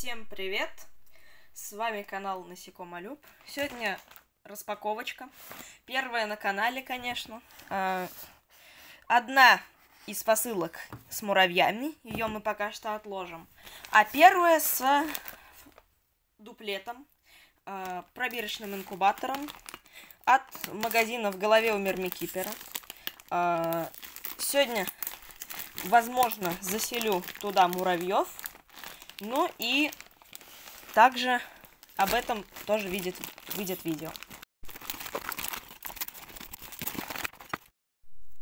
Всем привет! С вами канал Насекомолюб. Сегодня распаковочка. Первая на канале, конечно. А, одна из посылок с муравьями. Ее мы пока что отложим. А первая с дуплетом, а, пробирочным инкубатором от магазина в голове у Мермикипера. А, сегодня, возможно, заселю туда муравьев ну и также об этом тоже видит, выйдет видео.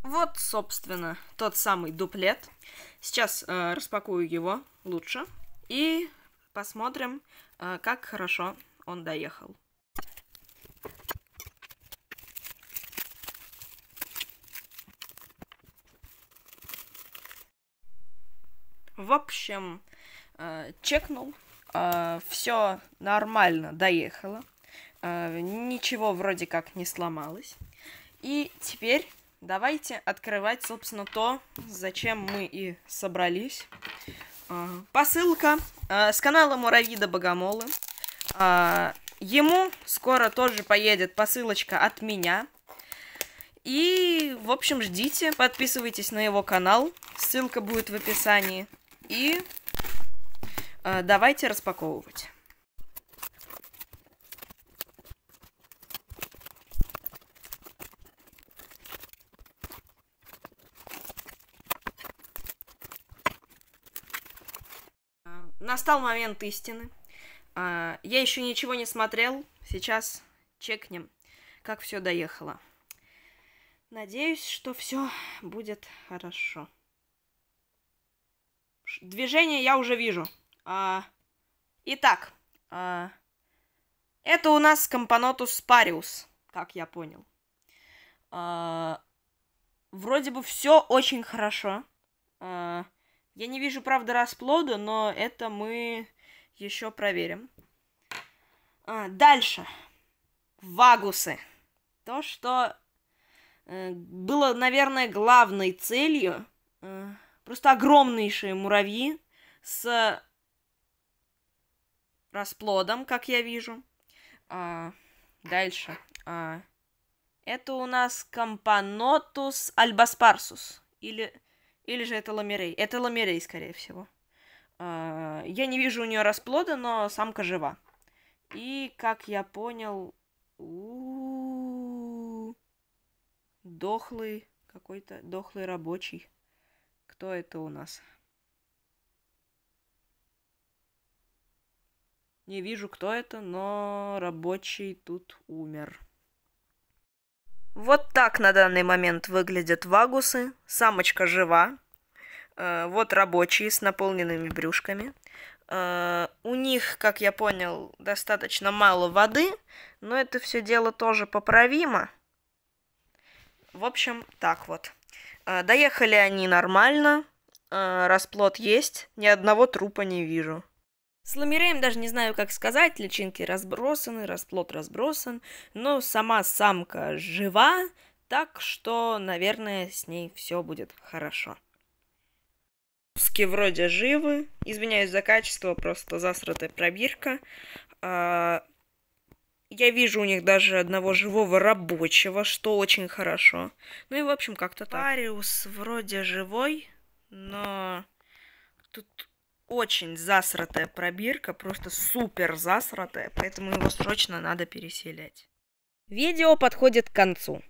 Вот, собственно, тот самый дуплет. Сейчас э, распакую его лучше и посмотрим, э, как хорошо он доехал. В общем, Э, чекнул, э, все нормально доехало, э, ничего вроде как не сломалось. И теперь давайте открывать, собственно, то, зачем мы и собрались. Посылка с канала Муравида Богомолы. Ему скоро тоже поедет посылочка от меня. И, в общем, ждите, подписывайтесь на его канал, ссылка будет в описании. И Э, давайте распаковывать. Э, настал момент истины. Э, я еще ничего не смотрел. Сейчас чекнем, как все доехало. Надеюсь, что все будет хорошо. Движение я уже вижу. А, итак, а, это у нас компонотус париус, как я понял. А, вроде бы все очень хорошо. А, я не вижу, правда, расплода, но это мы еще проверим. А, дальше. Вагусы. То, что э, было, наверное, главной целью. Э, просто огромнейшие муравьи с расплодом, как я вижу. А, дальше. А, это у нас Компанотус альбаспарсус. Или, или же это ламерей. Это ламерей, скорее всего. А, я не вижу у нее расплода, но самка жива. И, как я понял, у дохлый какой-то, дохлый рабочий. Кто это у нас? Не вижу, кто это, но рабочий тут умер. Вот так на данный момент выглядят вагусы. Самочка жива. Э, вот рабочие с наполненными брюшками. Э, у них, как я понял, достаточно мало воды, но это все дело тоже поправимо. В общем, так вот. Э, доехали они нормально, расплод есть, ни одного трупа не вижу. С ламиреем даже не знаю, как сказать, личинки разбросаны, расплод разбросан, но сама самка жива, так что, наверное, с ней все будет хорошо. Пуски вроде живы, извиняюсь за качество, просто засратая пробирка. А, я вижу у них даже одного живого рабочего, что очень хорошо. Ну и, в общем, как-то так. Париус вроде живой, но тут очень засратая пробирка, просто супер засратая, поэтому его срочно надо переселять. Видео подходит к концу.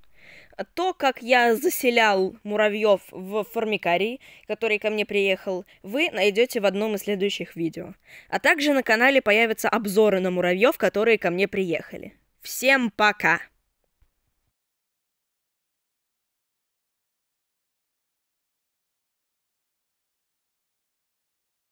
То, как я заселял муравьев в формикарий, который ко мне приехал, вы найдете в одном из следующих видео. А также на канале появятся обзоры на муравьев, которые ко мне приехали. Всем пока!